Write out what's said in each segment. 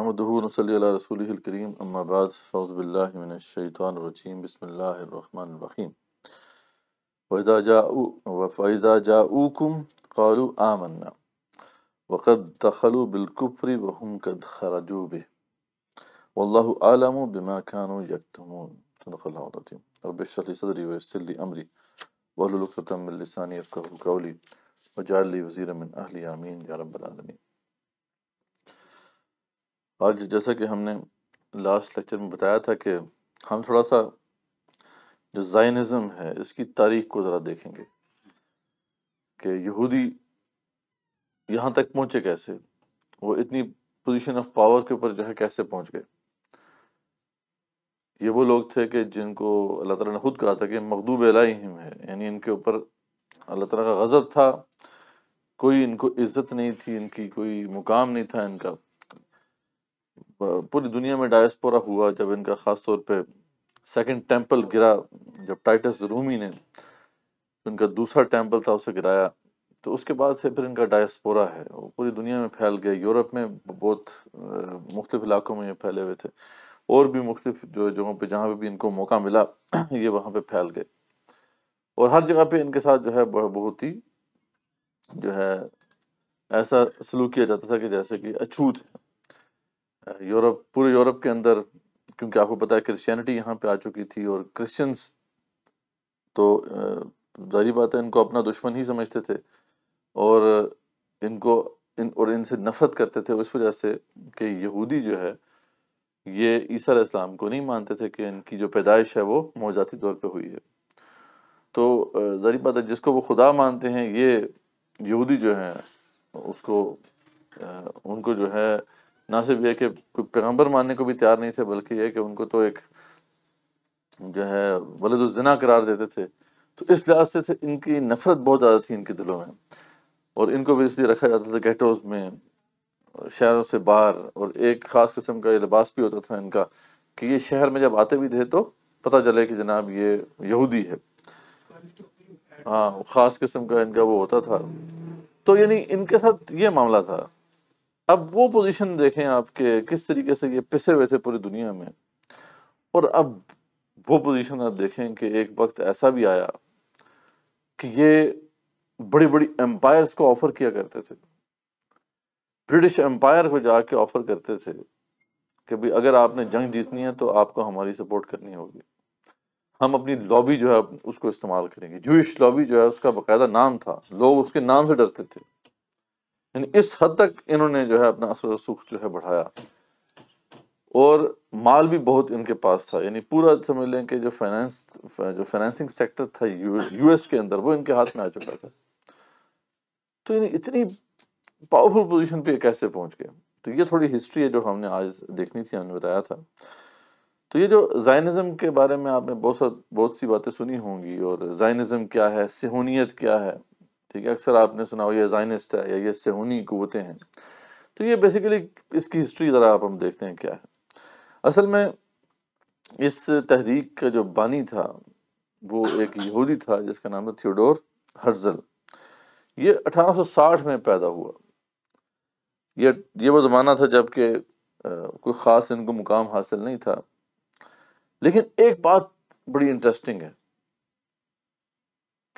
نحمده ونصلي على رسوله الكريم أما بعد فأعوذ بالله من الشيطان الرجيم بسم الله الرحمن الرحيم وإذا جاءوا فإذا جاءوكم قالوا آمنا وقد دخلوا بالكفر وهم قد خرجوا به والله أعلم بما كانوا يكتمون صدق الله العظيم رب اشرح لي صدري ويسر لي أمري واحلل عقدة من لساني يفقهوا قولي وجعل لي وزيرا من أهلي آمين يا رب العالمين आज जैसा कि हमने लास्ट लेक्चर में बताया था कि हम थोड़ा सा जो जाइनिज़म है इसकी तारीख को ज़रा देखेंगे कि यहूदी यहाँ तक पहुँचे कैसे वो इतनी पोजीशन ऑफ पावर के ऊपर जो है कैसे पहुँच गए ये वो लोग थे कि जिनको अल्लाह ताला ने खुद कहा था कि मखदूब अलहिम है यानी इनके ऊपर अल्लाह ताला का गज़ब था कोई इनको इज्जत नहीं थी इनकी कोई मुकाम नहीं था इनका पूरी दुनिया में डायस्पोरा हुआ जब इनका ख़ास तौर पे सेकंड टेंपल गिरा जब टाइटस रूमी ने इनका दूसरा टेंपल था उसे गिराया तो उसके बाद से फिर इनका डायस्पोरा है वो पूरी दुनिया में फैल गया यूरोप में बहुत मुख्तफ इलाकों में ये फैले हुए थे और भी मुख्तफ जो जगहों पर जहाँ पर भी इनको मौका मिला ये वहाँ पर फैल गए और हर जगह पर इनके साथ जो है बहुत ही जो है ऐसा सलूक किया जाता था कि जैसे कि अछूत है यूरोप पूरे यूरोप के अंदर क्योंकि आपको पता है क्रिश्चियनिटी यहाँ पे आ चुकी थी और क्रिश्चियंस तो जारी बात है इनको अपना दुश्मन ही समझते थे और इनको इन और इनसे नफरत करते थे उस वजह से कि यहूदी जो है ये ईसा इस्लाम को नहीं मानते थे कि इनकी जो पैदाइश है वो मोजाती तौर पे हुई है तो जारी बात है जिसको वो खुदा मानते हैं ये यहूदी जो है उसको उनको जो है ना सिर्फ ये कि पैगम्बर मानने को भी तैयार नहीं थे बल्कि यह कि उनको तो एक जो है वलदुलजना करार देते थे तो इस लिहाज से थे इनकी नफरत बहुत ज़्यादा थी इनके दिलों में और इनको भी इसलिए रखा जाता था गेटोज में शहरों से बाहर और एक ख़ास किस्म का लिबास भी होता था इनका कि ये शहर में जब आते भी थे तो पता चले कि जनाब ये यहूदी है हाँ ख़ास किस्म का इनका वो होता था तो यानी इनके साथ ये मामला था अब वो पोजीशन देखें आपके किस तरीके से ये पिसे हुए थे पूरी दुनिया में और अब वो पोजीशन आप देखें कि एक वक्त ऐसा भी आया कि ये बड़ी बड़ी एम्पायर्स को ऑफर किया करते थे ब्रिटिश एम्पायर को जाके ऑफर करते थे कि भाई अगर आपने जंग जीतनी है तो आपको हमारी सपोर्ट करनी होगी हम अपनी लॉबी जो है उसको इस्तेमाल करेंगे जूश लॉबी जो है उसका बाकायदा नाम था लोग उसके नाम से डरते थे यानी इस हद तक इन्होंने जो है अपना असर सुख जो है बढ़ाया और माल भी बहुत इनके पास था यानी पूरा समझ लें कि जो फाइनेंस जो फाइनेंसिंग सेक्टर था यूएस के अंदर वो इनके हाथ में आ चुका था तो इतनी पावरफुल पोजीशन पे कैसे पहुंच गए तो ये थोड़ी हिस्ट्री है जो हमने आज देखनी थी हमने बताया था तो ये जो जाइनिज्म के बारे में आपने बहुत सा बहुत सी बातें सुनी होंगी और जाइनिज्म क्या है सिहूनीत क्या है ठीक है अक्सर आपने सुना हो ये जाइनिस्ट है या ये सेहूनी कुतें हैं तो ये बेसिकली इसकी हिस्ट्री ज़रा आप हम देखते हैं क्या है असल में इस तहरीक का जो बानी था वो एक यहूदी था जिसका नाम था थियोडोर हर्जल ये 1860 में पैदा हुआ ये ये वो ज़माना था जबकि कोई ख़ास इनको मुकाम हासिल नहीं था लेकिन एक बात बड़ी इंटरेस्टिंग है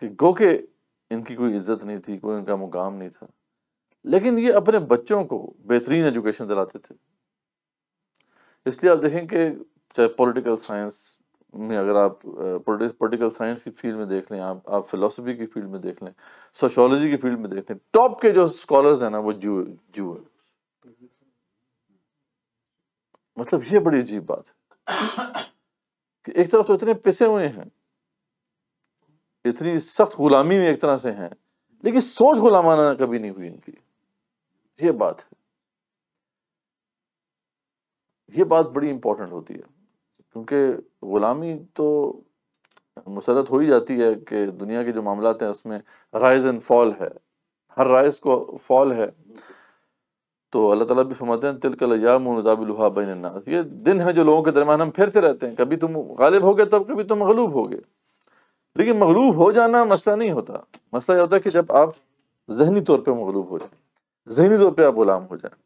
कि गो के इनकी कोई इज्जत नहीं थी कोई इनका मुकाम नहीं था लेकिन ये अपने बच्चों को बेहतरीन एजुकेशन दिलाते थे इसलिए आप देखें कि चाहे पॉलिटिकल साइंस में अगर आप पॉलिटिकल साइंस की फील्ड में देख लें आप आप फिलोसफी की फील्ड में देख लें सोशोलॉजी की फील्ड में देख लें टॉप के जो स्कॉलर्स हैं ना वो जू जू मतलब ये बड़ी अजीब बात है कि एक तरफ तो इतने पिसे हुए हैं इतनी सख्त गुलामी में एक तरह से हैं लेकिन सोच गुलामाना कभी नहीं हुई इनकी ये बात है ये बात बड़ी इंपॉर्टेंट होती है क्योंकि गुलामी तो मुसरत हो ही जाती है कि दुनिया के जो मामला हैं उसमें राइज एंड फॉल है हर राइज को फॉल है तो अल्लाह ताला भी फरमाते हैं तिलकल यामुनदाबिलहा बैन ये दिन है जो लोगों के दरमियान हम फिरते रहते हैं कभी तुम गालिब हो गए तब कभी तुम मगलूब हो गए लेकिन मगलूब हो जाना मसला नहीं होता मसला यह होता है कि जब आप जहनी तौर पर मगलूब हो जाए जहनी तौर पर आप गुलाम हो जाए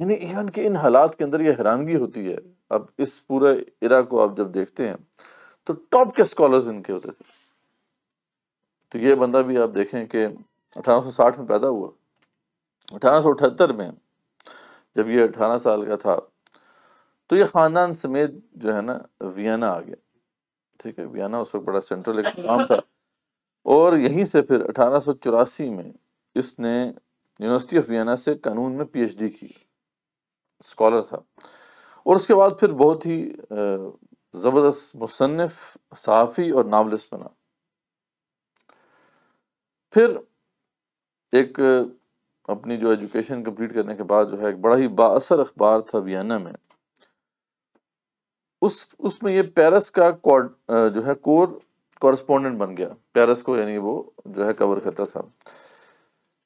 यानी ईरान के इन हालात के अंदर यह हैरानगी होती है अब इस पूरे इराक को आप जब देखते हैं तो टॉप के स्कॉलर्स इनके होते थे तो ये बंदा भी आप देखें कि 1860 में पैदा हुआ अठारह में जब ये 18 साल का था तो ये ख़ानदान समेत जो है ना वियना आ गया ठीक है वियना उस वक्त बड़ा सेंट्रल एक नाम था और यहीं से फिर अठारह में इसने यूनिवर्सिटी ऑफ वियना से कानून में पीएचडी की स्कॉलर था और उसके बाद फिर बहुत ही ज़बरदस्त मुसनफ़ सहाफ़ी और नावलिस्ट बना फिर एक अपनी जो एजुकेशन कंप्लीट करने के बाद जो है एक बड़ा ही बासर अखबार था वियना में उस उसमें ये पेरिस का जो है कोर कॉरस्पोंडेंट बन गया पेरिस को यानी वो जो है कवर करता था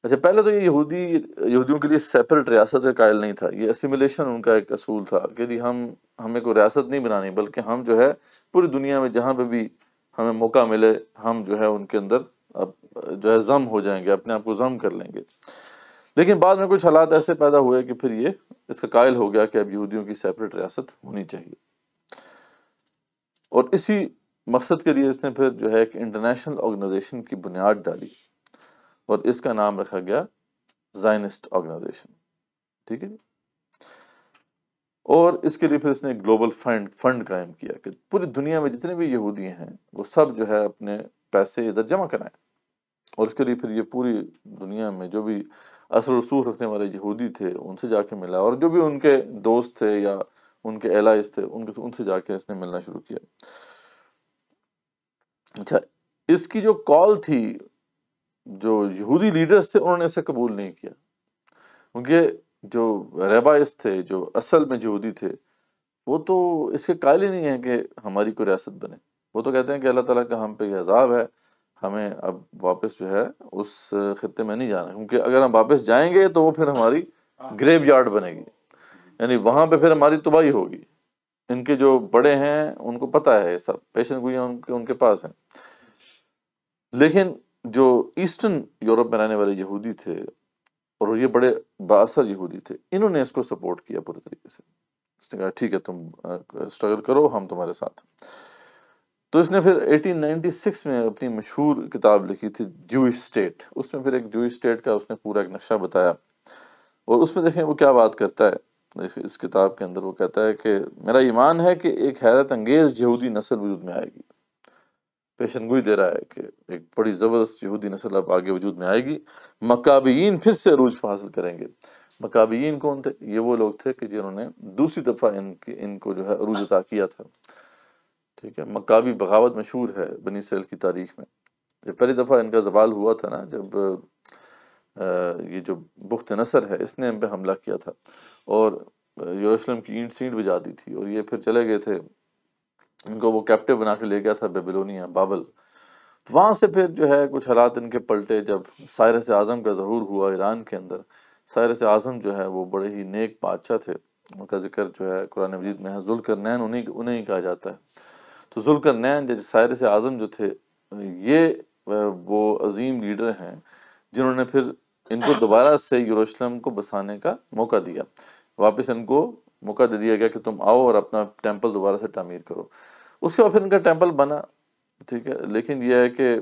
अच्छा पहले तो ये यहूदी यहूदियों के लिए सेपरेट रियासत का कायल नहीं था ये असिमिलेशन उनका एक असूल था कि जी हम हमें कोई रियासत नहीं बनानी बल्कि हम जो है पूरी दुनिया में जहाँ पे भी हमें मौका मिले हम जो है उनके अंदर अब जो है जम हो जाएंगे अपने आप को जम कर लेंगे लेकिन बाद में कुछ हालात ऐसे पैदा हुए कि फिर ये इसका कायल हो गया कि अब यहूदियों की सेपरेट रियासत होनी चाहिए और इसी मकसद के लिए इसने फिर जो है एक इंटरनेशनल ऑर्गेनाइजेशन की बुनियाद डाली और इसका नाम रखा गया जाइनिस्ट ऑर्गेनाइजेशन ठीक है और इसके लिए फिर इसने ग्लोबल फंड फंड कायम किया कि पूरी दुनिया में जितने भी यहूदी हैं वो सब जो है अपने पैसे इधर जमा कराएं और उसके लिए फिर ये पूरी दुनिया में जो भी असर रसूख रखने वाले यहूदी थे उनसे जाके मिला और जो भी उनके दोस्त थे या उनके एलाइज थे उनके उनसे जाके इसने मिलना शुरू किया अच्छा इसकी जो कॉल थी जो यहूदी लीडर्स थे उन्होंने इसे कबूल नहीं किया उनके जो रेबाइस थे जो असल में यहूदी थे वो तो इसके कायल ही नहीं है कि हमारी कोई रियासत बने वो तो कहते हैं कि अल्लाह ताला का हम पे अजाब है हमें अब वापस जो है उस खत्े में नहीं जाना क्योंकि अगर हम वापस जाएंगे तो वो फिर हमारी ग्रेव हाँ। यार्ड बनेगी यानी वहां पे फिर हमारी तबाही होगी इनके जो बड़े हैं उनको पता है सब पेशन गुइया उनके उनके पास है लेकिन जो ईस्टर्न यूरोप में रहने वाले यहूदी थे और ये बड़े बासर यहूदी थे इन्होंने इसको सपोर्ट किया पूरे तरीके से इसने कहा ठीक है तुम स्ट्रगल करो हम तुम्हारे साथ तो इसने फिर 1896 में अपनी मशहूर किताब लिखी थी जूश स्टेट उसमें फिर एक जूश स्टेट का उसने पूरा एक नक्शा बताया और उसमें देखें वो क्या बात करता है इस, किताब के अंदर वो कहता है कि मेरा ईमान है कि एक हैरत अंगेज यहूदी नस्ल वजूद में आएगी पेशन गोई दे रहा है कि एक बड़ी ज़बरदस्त यहूदी नस्ल अब आगे वजूद में आएगी मकाबीन फिर से रूज हासिल करेंगे मकाबीन कौन थे ये वो लोग थे कि जिन्होंने दूसरी दफ़ा इनके इनको जो है अरूज अदा किया था ठीक है मकाबी बगावत मशहूर है बनी सैल की तारीख में ये पहली दफ़ा इनका जवाल हुआ था ना जब ये जो बुख्त नसर है इसने इन पर हमला किया था और यरूशलेम की ईंट सीट भी जाती थी और ये फिर चले गए थे इनको वो कैप्टिव बना के ले गया था बेबिलोनिया बाबल तो वहाँ से फिर जो है कुछ हालात इनके पलटे जब सायरस आज़म का जहूर हुआ ईरान के अंदर सायरस आज़म जो है वो बड़े ही नेक बादशाह थे उनका जिक्र जो है कुरान मजीद में है जुलकर नैन उन्हीं उन्हें कहा जाता है तो जुलकर नैन जैसे सायरस आज़म जो थे ये वो अजीम लीडर हैं जिन्होंने फिर इनको दोबारा से यरूशलेम को बसाने का मौका दिया वापस इनको मौका दे दिया गया कि तुम आओ और अपना टेम्पल दोबारा से तमीर करो उसके बाद फिर इनका टेम्पल बना ठीक है लेकिन यह है कि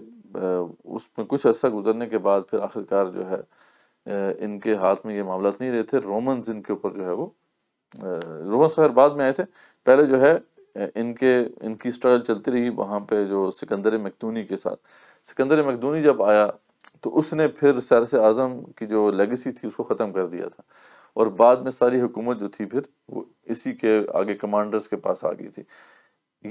उसमें कुछ अर्सा गुजरने के बाद फिर आखिरकार जो है इनके हाथ में ये मामला नहीं रहे थे रोमन इनके ऊपर जो है वो रोमन खैर बाद में आए थे पहले जो है इनके इनकी स्ट्रगल चलती रही वहाँ पे जो सिकंदर मखदूनी के साथ सिकंदर मखदूनी जब आया तो उसने फिर सरस आज़म की जो लेगेसी थी उसको ख़त्म कर दिया था और बाद में सारी हुकूमत जो थी फिर वो इसी के आगे कमांडर्स के पास आ गई थी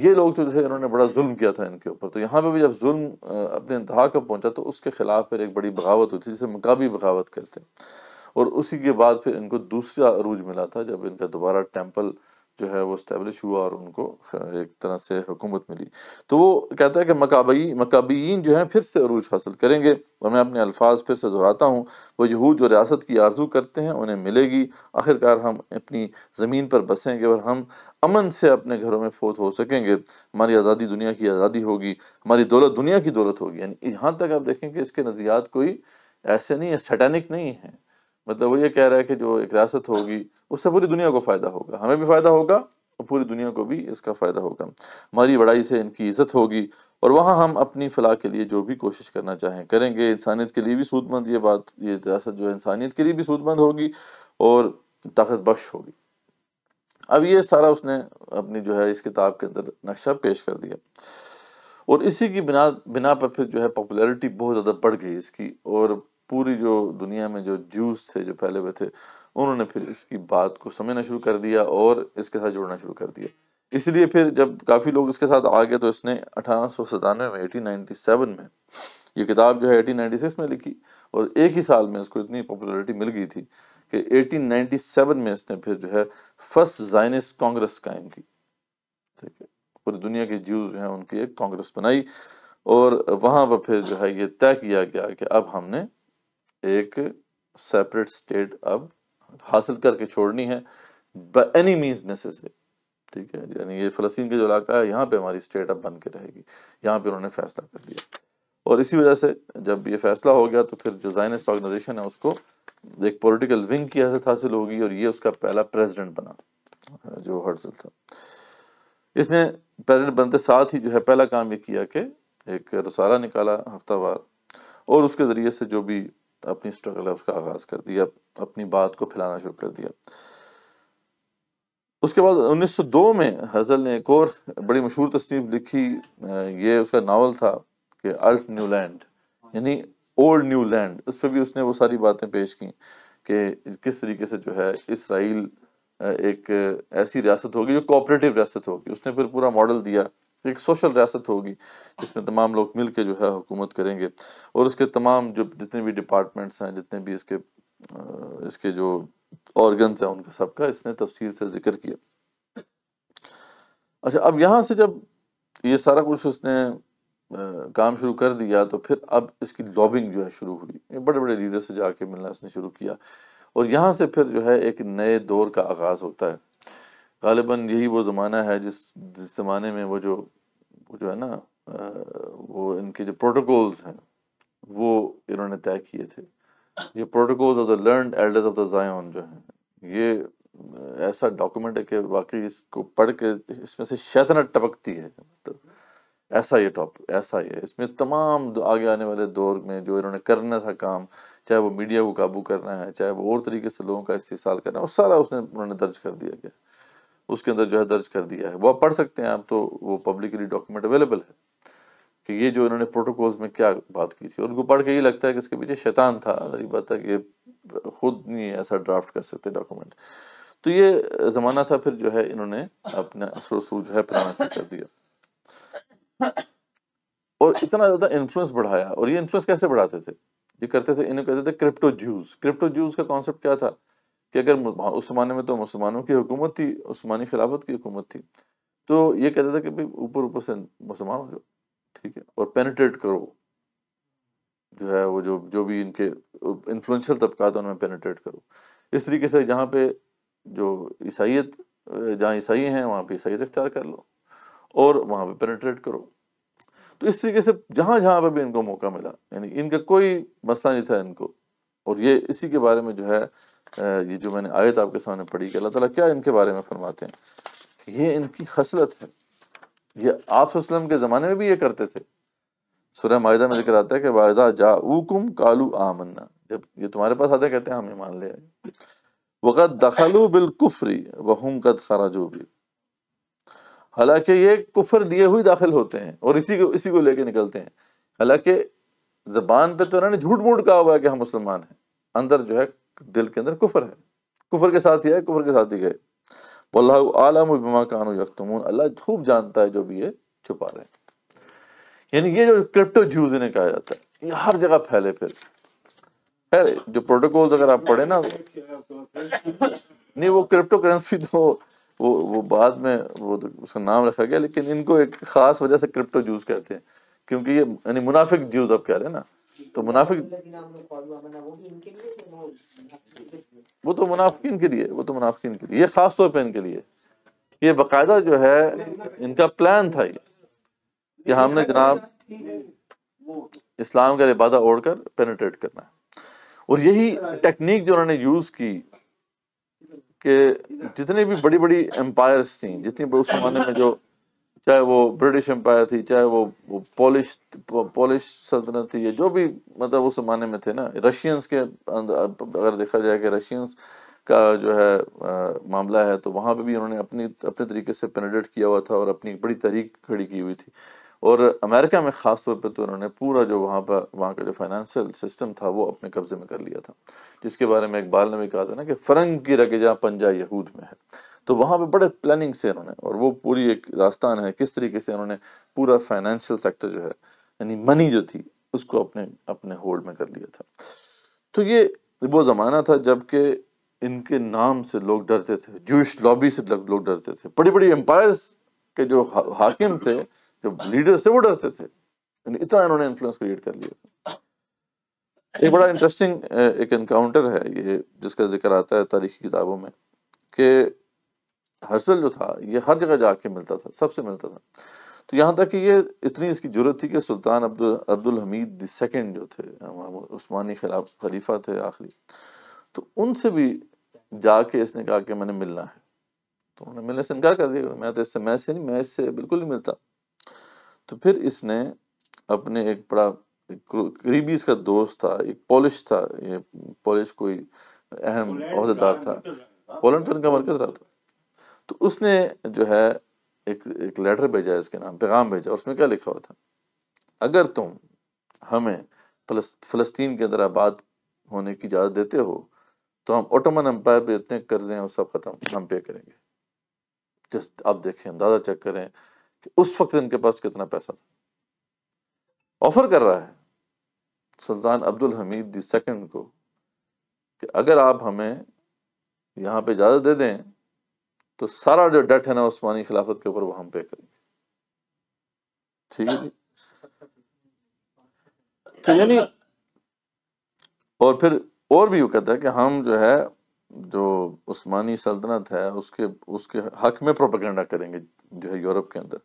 ये लोग तो जो है इन्होंने बड़ा जुल्म किया था इनके ऊपर तो यहाँ पे भी जब जुल्म अपने इंतहा का पहुंचा तो उसके खिलाफ फिर एक बड़ी बगावत हुई थी जिसे मकाबी बगावत कहते हैं और उसी के बाद फिर इनको दूसरा अरूज मिला था जब इनका दोबारा टेम्पल जो है वो इस्टेब्लिश हुआ और उनको हाँ, एक तरह से हुकूमत मिली तो वो कहता है कि मकाबई मकाबीन जो है फिर से अरूज हासिल करेंगे और मैं अपने अल्फाज फिर से दोहराता हूँ वो यहूद जो रियासत की आरजू करते हैं उन्हें मिलेगी आखिरकार हम अपनी ज़मीन पर बसेंगे और हम अमन से अपने घरों में फोत हो सकेंगे हमारी आज़ादी दुनिया की आज़ादी होगी हमारी दौलत दुनिया की दौलत होगी यानी यहाँ तक आप देखें कि इसके नज़रियात कोई ऐसे नहीं है सटैनिक नहीं है मतलब वो ये कह रहा है कि जो एक रियासत होगी उससे पूरी दुनिया को फ़ायदा होगा हमें भी फ़ायदा होगा और पूरी दुनिया को भी इसका फ़ायदा होगा हमारी बड़ाई से इनकी इज़्ज़त होगी और वहाँ हम अपनी फलाह के लिए जो भी कोशिश करना चाहें करेंगे इंसानियत के लिए भी सूदमंद ये बात ये रियासत जो है इंसानियत के लिए भी सूदमंद होगी और ताकत बख्श होगी अब ये सारा उसने अपनी जो है इस किताब के अंदर नक्शा पेश कर दिया और इसी की बिना बिना पर फिर जो है पॉपुलैरिटी बहुत ज़्यादा बढ़ गई इसकी और पूरी जो दुनिया में जो जूस थे जो फैले हुए थे उन्होंने फिर इसकी बात को समझना शुरू कर दिया और इसके साथ जुड़ना शुरू कर दिया इसलिए फिर जब काफ़ी लोग इसके साथ आ गए तो इसने अठारह सौ में एटीन में ये किताब जो है एटीन सिक्स में लिखी और एक ही साल में इसको इतनी पॉपुलरिटी मिल गई थी कि एटीन सेवन में इसने फिर जो है फर्स्ट जाइनिस कांग्रेस कायम की ठीक है पूरी दुनिया के जीव जो है उनकी एक कांग्रेस बनाई और वहां पर फिर जो है ये तय किया गया कि अब हमने एक सेपरेट स्टेट अब हासिल करके छोड़नी है बाई एनी मीन्स नेसेसरी ठीक है यानी ये फ़लस्तीन का जो इलाका है यहाँ पे हमारी स्टेट अब बन के रहेगी यहाँ पे उन्होंने फैसला कर लिया और इसी वजह से जब ये फैसला हो गया तो फिर जो जाइनिस्ट ऑर्गेनाइजेशन है उसको एक पॉलिटिकल विंग की हैसियत हासिल होगी और ये उसका पहला प्रेसिडेंट बना जो हर्जल था इसने प्रेसिडेंट बनते साथ ही जो है पहला काम ये किया कि एक रसाला निकाला हफ्तावार और उसके ज़रिए से जो भी अपनी स्ट्रगल है उसका आगाज़ कर दिया अपनी बात को फैलाना शुरू कर दिया उसके बाद 1902 में हजल ने एक और बड़ी मशहूर तस्नीफ लिखी ये उसका नावल था कि अल्ट न्यू लैंड यानी ओल्ड न्यू लैंड उस पर भी उसने वो सारी बातें पेश की कि किस तरीके से जो है इसराइल एक ऐसी रियासत होगी जो कोऑपरेटिव रियासत होगी उसने फिर पूरा मॉडल दिया तो एक सोशल रियासत होगी जिसमें तमाम लोग मिल के जो है हुकूमत करेंगे और उसके तमाम जो जितने भी डिपार्टमेंट्स हैं जितने भी इसके इसके जो ऑर्गन्स हैं उनका सबका इसने तफसील से जिक्र किया अच्छा अब यहाँ से जब ये सारा कुछ उसने काम शुरू कर दिया तो फिर अब इसकी लॉबिंग जो है शुरू हुई बड़े बड़े लीडर से जाके मिलना इसने शुरू किया और यहाँ से फिर जो है एक नए दौर का आगाज़ होता है गालिबा यही वो ज़माना है जिस जिस ज़माने में वो जो वो जो है ना वो इनके जो प्रोटोकॉल्स हैं वो इन्होंने तय किए थे ये protocols of the learned elders of the Zion जो हैं ये ऐसा डॉक्यूमेंट है कि वाकई इसको पढ़ के इसमें से शैतनत टपकती है तो ऐसा ये टॉप ऐसा ये इसमें तमाम आगे आने वाले दौर में जो इन्होंने करना था काम चाहे वो मीडिया को काबू करना है चाहे वो और तरीके से लोगों का इस्तेसाल करना है वो सारा उसने उन्होंने दर्ज कर दिया गया उसके अंदर जो है दर्ज कर दिया है वो आप पढ़ सकते हैं आप तो वो पब्लिकली डॉक्यूमेंट अवेलेबल है कि ये जो इन्होंने प्रोटोकॉल्स में क्या बात की थी उनको पढ़ के ये लगता है कि इसके पीछे शैतान था गरीब बात है कि खुद नहीं ऐसा ड्राफ्ट कर सकते डॉक्यूमेंट तो ये ज़माना था फिर जो है इन्होंने अपने असरसू जो है पुराना कर दिया और इतना ज़्यादा इन्फ्लुएंस बढ़ाया और ये इन्फ्लुएंस कैसे बढ़ाते थे ये करते थे इन्हें कहते थे क्रिप्टो ज्यूज क्रिप्टो ज्यूज का कॉन्सेप्ट क्या था कि अगर हाँ, उस ज़माने में तो मुसलमानों की हुकूमत थी उस्मानी खिलाफत की हुकूमत थी तो ये कहता था कि भाई ऊपर ऊपर से मुसलमान हो जाओ ठीक है और पेनिट्रेट करो जो है वो जो जो भी इनके इन्फ्लुएंशियल तबका था उनमें पेनिट्रेट करो इस तरीके से जहाँ पे जो ईसाइत जहाँ ईसाई हैं वहाँ पे ईसाइत इख्तियार कर लो और वहाँ पे पेनिट्रेट करो तो इस तरीके से जहाँ जहाँ पे भी इनको मौका मिला यानी इनका कोई मसला नहीं था इनको और ये इसी के बारे में जो है ये जो मैंने आयत आपके सामने पढ़ी कि अल्लाह ताला क्या इनके बारे में फरमाते हैं ये इनकी खसलत है ये आप के ज़माने में भी ये करते थे सुरह माहिदा में जिक्र आता है कि वायदा जाऊकुम कालू आमन्ना जब ये तुम्हारे पास आते कहते हैं हम मान ले आए वक़द दखलू बिलकुफरी वहम कद खराजो भी हालांकि ये कुफर लिए हुए दाखिल होते हैं और इसी को इसी को लेके निकलते हैं हालांकि जबान पे तो इन्होंने झूठ मूठ कहा हुआ है कि हम मुसलमान हैं अंदर जो है दिल के अंदर कुफर है कुफर के साथ ही है कुफर के साथ ही गए वल्ला आलम बिमा कानू यकतमून अल्लाह खूब जानता है जो भी ये छुपा रहे हैं यानी ये जो क्रिप्टो जूज इन्हें कहा जाता है ये हर जगह फैले फिर खैर जो प्रोटोकॉल अगर आप पढ़े ना नहीं वो क्रिप्टो करेंसी तो वो वो बाद में वो तो उसका नाम रखा गया लेकिन इनको एक खास वजह से क्रिप्टो जूस कहते हैं क्योंकि ये यानी मुनाफिक जूस आप कह रहे हैं ना तो मुनाफिक वो तो मुनाफिन के लिए वो तो मुनाफिन के लिए ये खास तौर पर इनके लिए ये बाकायदा जो है इनका प्लान था ये कि हमने जनाब इस्लाम का लिबादा ओढ़ कर पेनिट्रेट करना है और यही टेक्निक जो उन्होंने यूज की कि जितने भी बड़ी बड़ी एम्पायर्स थी जितनी उस जमाने में जो चाहे वो ब्रिटिश एम्पायर थी चाहे वो वो पोलिश सल्तनत थी जो भी मतलब उस जमाने में थे ना रशियंस के अगर देखा जाए कि रशियंस का जो है आ, मामला है तो वहाँ पे भी उन्होंने अपनी अपने तरीके से पेनेडेट किया हुआ था और अपनी बड़ी तहरीक खड़ी की हुई थी और अमेरिका में ख़ास तौर पर तो उन्होंने पूरा जो वहाँ पर वहाँ का जो फाइनेंशियल सिस्टम था वो अपने कब्जे में कर लिया था जिसके बारे में इकबाल ने भी कहा था ना कि फरंग की रगजा पंजा यहूद में है तो वहां पे बड़े प्लानिंग से उन्होंने और वो पूरी एक दास्तान है किस तरीके से उन्होंने पूरा फाइनेंशियल सेक्टर जो है यानी मनी जो थी उसको अपने अपने होल्ड में कर लिया था तो ये वो ज़माना था जबकि इनके नाम से लोग डरते थे जूश लॉबी से लोग डरते थे बड़ी बड़ी एम्पायर्स के जो हाकिम थे जो लीडर्स थे वो डरते थे इतना इन्होंने इन्फ्लुएंस क्रिएट कर लिया था एक बड़ा इंटरेस्टिंग एक एनकाउंटर है ये जिसका जिक्र आता है तारीखी किताबों में कि हर्सल जो था ये हर जगह जाके मिलता था सबसे मिलता था तो यहाँ तक कि ये इतनी इसकी जरूरत थी कि सुल्तान Abdul Abdul Hamid the second जो थे उस्मानी खिलाफ खलीफा थे आखिरी तो उनसे भी जाके इसने कहा कि मैंने मिलना है तो उन्होंने मिलने से इनकार कर दिया मैं तो इससे मैं से नहीं मैं इससे बिल्कुल नहीं मिलता तो फिर इसने अपने एक बड़ा करीबी इसका दोस्त था एक पॉलिश था ये पॉलिश कोई अहम अहदेदार था पोलेंटन का मरकज रहा था तो उसने जो है एक एक लेटर भेजा इसके नाम पैगाम भेजा उसमें क्या लिखा हुआ था अगर तुम हमें फलस्तीन के अंदर आबाद होने की इजाज़त देते हो तो हम ओटोमन अम्पायर पर इतने कर्जे हैं वो सब ख़त्म हम पे करेंगे जस्ट आप देखें अंदाज़ा चेक करें कि उस वक्त इनके पास कितना पैसा था ऑफर कर रहा है सुल्तान अब्दुल हमीद दी सेकंड को कि अगर आप हमें यहाँ पे इजाज़त दे दें तो सारा जो डेट है ना उस्मानी खिलाफत के ऊपर वो हम पे करेंगे ठीक है जी तो यानी और फिर और भी वो कहता है कि हम जो है जो उस्मानी सल्तनत है उसके उसके हक में प्रोपेगेंडा करेंगे जो है यूरोप के अंदर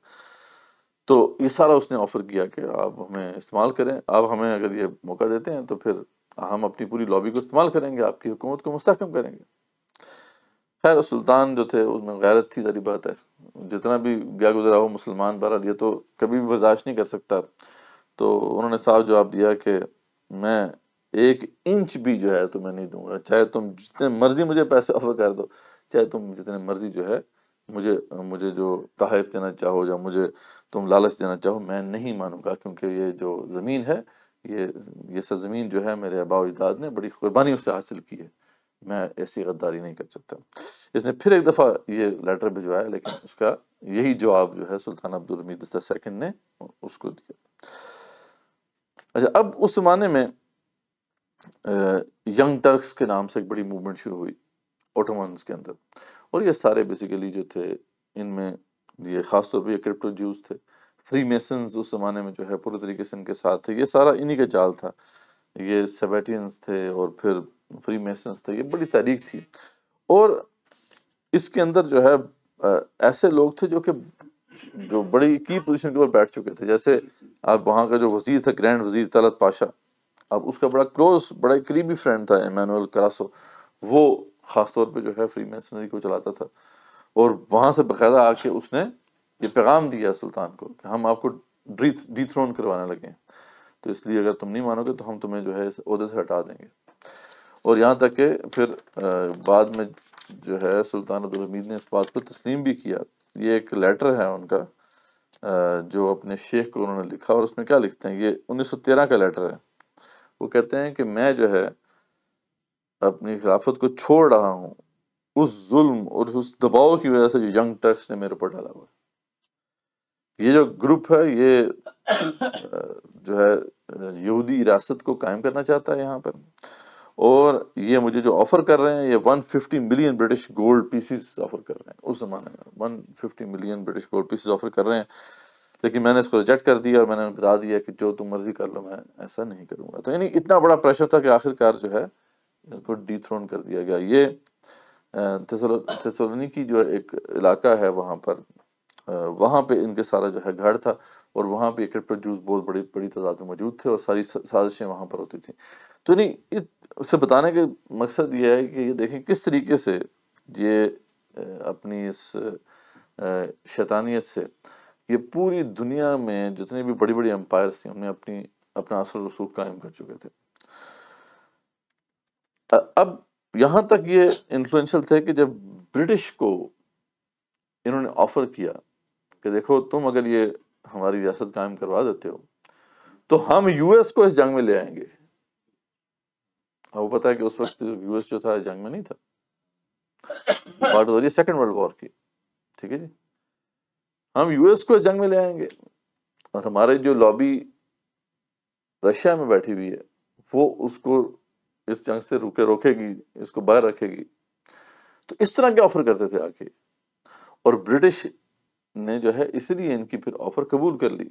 तो ये सारा उसने ऑफर किया कि आप हमें इस्तेमाल करें आप हमें अगर ये मौका देते हैं तो फिर हम अपनी पूरी लॉबी को इस्तेमाल करेंगे आपकी हुकूमत को मुस्तकम करेंगे खैर सुल्तान जो थे उसमें गैरत थी सारी बात है जितना भी गया गुजरा हो मुसलमान बहरहाल ये तो कभी भी बर्दाश्त नहीं कर सकता तो उन्होंने साफ जवाब दिया कि मैं एक इंच भी जो है तुम्हें नहीं दूंगा चाहे तुम जितने मर्जी मुझे पैसे ऑफर कर दो चाहे तुम जितने मर्जी जो है मुझे मुझे जो तहफ़ देना चाहो या मुझे तुम लालच देना चाहो मैं नहीं मानूंगा क्योंकि ये जो ज़मीन है ये ये सरज़मीन जो है मेरे आबा ने बड़ी कुर्बानी उसे हासिल की है मैं ऐसी गद्दारी नहीं कर सकता इसने फिर एक दफ़ा ये लेटर भिजवाया लेकिन उसका यही जवाब जो है सुल्तान अब्दुल हमीद सेकंड ने उसको दिया अच्छा अब उस ज़माने में यंग टर्क्स के नाम से एक बड़ी मूवमेंट शुरू हुई ऑटोम के अंदर और ये सारे बेसिकली जो थे इनमें ये ख़ासतौर पर क्रिप्टो जूस थे फ्री मेसन उस ज़माने में जो है पूरे तरीके से इनके साथ थे ये सारा इन्हीं का जाल था ये सेबेटियंस थे और फिर फ्री मेसन्स थे ये बड़ी तारीख थी और इसके अंदर जो है ऐसे लोग थे जो कि जो बड़ी की पोजीशन के ऊपर बैठ चुके थे जैसे आप वहाँ का जो वजीर था ग्रैंड वजीर तलत पाशा अब उसका बड़ा क्लोज बड़ा करीबी फ्रेंड था इमानुअल करासो वो ख़ास तौर पे जो है फ्री मेसनरी को चलाता था और वहाँ से बाकायदा आके उसने ये पैगाम दिया सुल्तान को कि हम आपको डी थ्रोन करवाने लगे तो इसलिए अगर तुम नहीं मानोगे तो हम तुम्हें जो है इस से हटा देंगे और यहाँ तक के फिर बाद में जो है सुल्तान अब्दुल हमीद ने इस बात को तस्लीम भी किया ये एक लेटर है उनका जो अपने शेख को उन्होंने लिखा और उसमें क्या लिखते हैं ये 1913 का लेटर है वो कहते हैं कि मैं जो है अपनी खिलाफत को छोड़ रहा हूँ उस जुल्म और उस दबाव की वजह से जो यंग टर्क्स ने मेरे ऊपर डाला हुआ ये जो ग्रुप है ये जो है यहूदी रियासत को कायम करना चाहता है यहाँ पर और ये मुझे जो ऑफर कर रहे हैं ये 150 million British gold pieces offer कर रहे हैं उस जमाने में 150 million British gold pieces offer कर रहे हैं लेकिन मैंने इसको रिजेक्ट कर दिया और मैंने बता दिया कि जो तुम मर्जी कर लो मैं ऐसा नहीं करूँगा तो यानी इतना बड़ा प्रेशर था कि आखिरकार जो है इसको डी कर दिया गया ये थेसोलोनी की जो एक इलाका है वहाँ पर वहाँ पे इनके सारा जो है घर था और वहाँ पे क्रिप्टो जूस बहुत बड़ी बड़ी तादाद में मौजूद थे और सारी साजिशें वहाँ पर होती थी तो नहीं इस बताने का मकसद ये है कि ये देखें किस तरीके से ये अपनी इस शैतानियत से ये पूरी दुनिया में जितने भी बड़ी बड़ी अम्पायर थी हमने अपनी अपना असर रसूख कायम कर चुके थे अब यहां तक ये इन्फ्लुएंशियल थे कि जब ब्रिटिश को इन्होंने ऑफर किया कि देखो तुम अगर ये हमारी रियासत कायम करवा देते हो तो हम यूएस को इस जंग में ले आएंगे वो पता है कि उस वक्त यूएस जो था जंग में नहीं था बात हो रही है सेकेंड वर्ल्ड वॉर की ठीक है जी हम यूएस को जंग में ले आएंगे और हमारे जो लॉबी रशिया में बैठी हुई है वो उसको इस जंग से रुके रोकेगी इसको बाहर रखेगी तो इस तरह के ऑफर करते थे आके और ब्रिटिश ने जो है इसलिए इनकी फिर ऑफर कबूल कर ली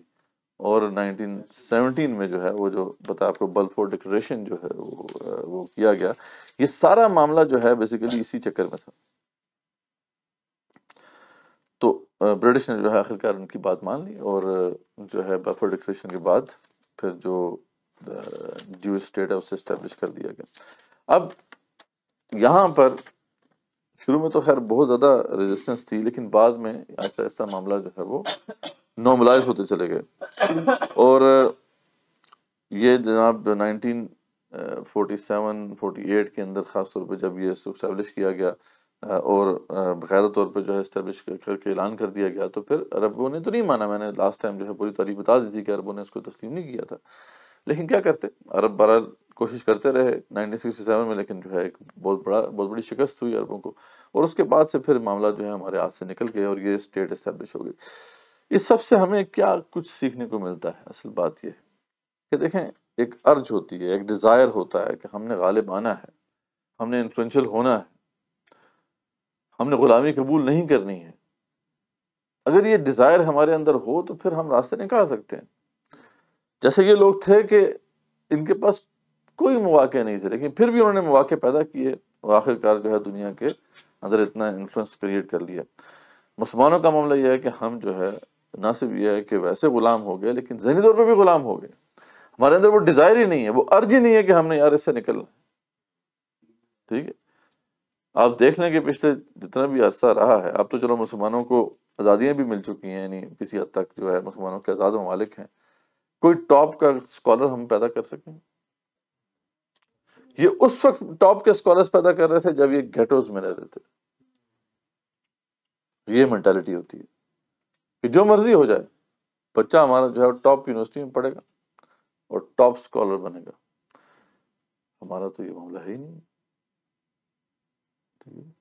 और 1917 में जो है वो जो बता आपको बल्फोर डिक्लेरेशन जो है वो वो किया गया ये सारा मामला जो है बेसिकली इसी चक्कर में था तो ब्रिटिश ने जो है आखिरकार उनकी बात मान ली और जो है बल्फोर डिक्लेरेशन के बाद फिर जो जो स्टेट है उसे इस्टेब्लिश कर दिया गया अब यहां पर शुरू में तो खैर बहुत ज़्यादा रेजिस्टेंस थी लेकिन बाद में ऐसा ऐसा मामला जो है वो नॉर्मलाइज होते चले गए और ये जनाब 1947 48 के अंदर ख़ास तौर पे जब ये इस्टेब्लिश किया गया और बाकायदा तौर पे जो है इस्टेब्लिश करके ऐलान कर दिया गया तो फिर अरबों ने तो नहीं माना मैंने लास्ट टाइम जो है पूरी तारीख बता दी थी कि अरबों ने इसको तस्लीम नहीं किया था लेकिन क्या करते अरब बहरहाल कोशिश करते रहे 1967 में लेकिन जो है एक बहुत बड़ा बहुत बड़ी शिकस्त हुई अरबों को और उसके बाद से फिर मामला जो है हमारे हाथ से निकल गया और ये स्टेट इस्टेब्लिश हो गई इस सब से हमें क्या कुछ सीखने को मिलता है असल बात यह है कि देखें एक अर्ज होती है एक डिज़ायर होता है कि हमने गालिब आना है हमने इन्फ्लुंशल होना है हमने ग़ुलामी कबूल नहीं करनी है अगर ये डिज़ायर हमारे अंदर हो तो फिर हम रास्ते निकाल सकते हैं जैसे ये लोग थे कि इनके पास कोई मौाक़े नहीं थे लेकिन फिर भी उन्होंने मौाक़े पैदा किए और आखिरकार जो है दुनिया के अंदर इतना इन्फ्लुंस क्रिएट कर लिया मुसलमानों का मामला यह है कि हम जो है ना सिर्फ यह है कि वैसे ग़ुलाम हो गए लेकिन जहनी तौर पर भी ग़ुलाम हो गए हमारे अंदर वो डिज़ायर ही नहीं है वो अर्ज ही नहीं है कि हमने यार इससे निकलना ठीक है आप देख लें कि पिछले जितना भी अरसा रहा है अब तो चलो मुसलमानों को आज़ादियाँ भी मिल चुकी हैं यानी किसी हद तक जो है मुसलमानों के आज़ाद ममालिक हैं कोई टॉप का स्कॉलर हम पैदा कर सकें ये उस वक्त टॉप के स्कॉलर्स पैदा कर रहे थे जब ये घेटोज में रह रहे थे ये मेंटालिटी होती है कि जो मर्जी हो जाए बच्चा हमारा जो है टॉप यूनिवर्सिटी में पढ़ेगा और टॉप स्कॉलर बनेगा हमारा तो ये मामला है ही नहीं ठीक है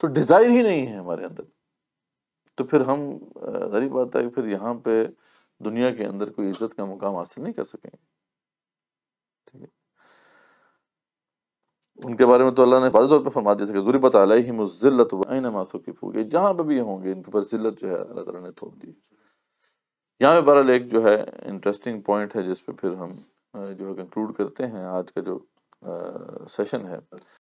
तो डिजायर ही नहीं है हमारे अंदर तो फिर हम गरीब बात है कि फिर यहाँ पे दुनिया के अंदर कोई इज्जत का मुकाम हासिल नहीं कर सकेंगे ठीक है उनके बारे में तो अल्लाह ने वाजे तौर पर फरमा दिया जरूरी पता जरूरी ही मुजिलत मासों की फूक जहाँ पर भी होंगे इनके ऊपर जिल्लत जो है अल्लाह तला ने थोप दी यहाँ पे बहरहाल एक जो है इंटरेस्टिंग पॉइंट है जिसपे फिर हम जो है कंक्लूड करते हैं आज का जो आ, सेशन है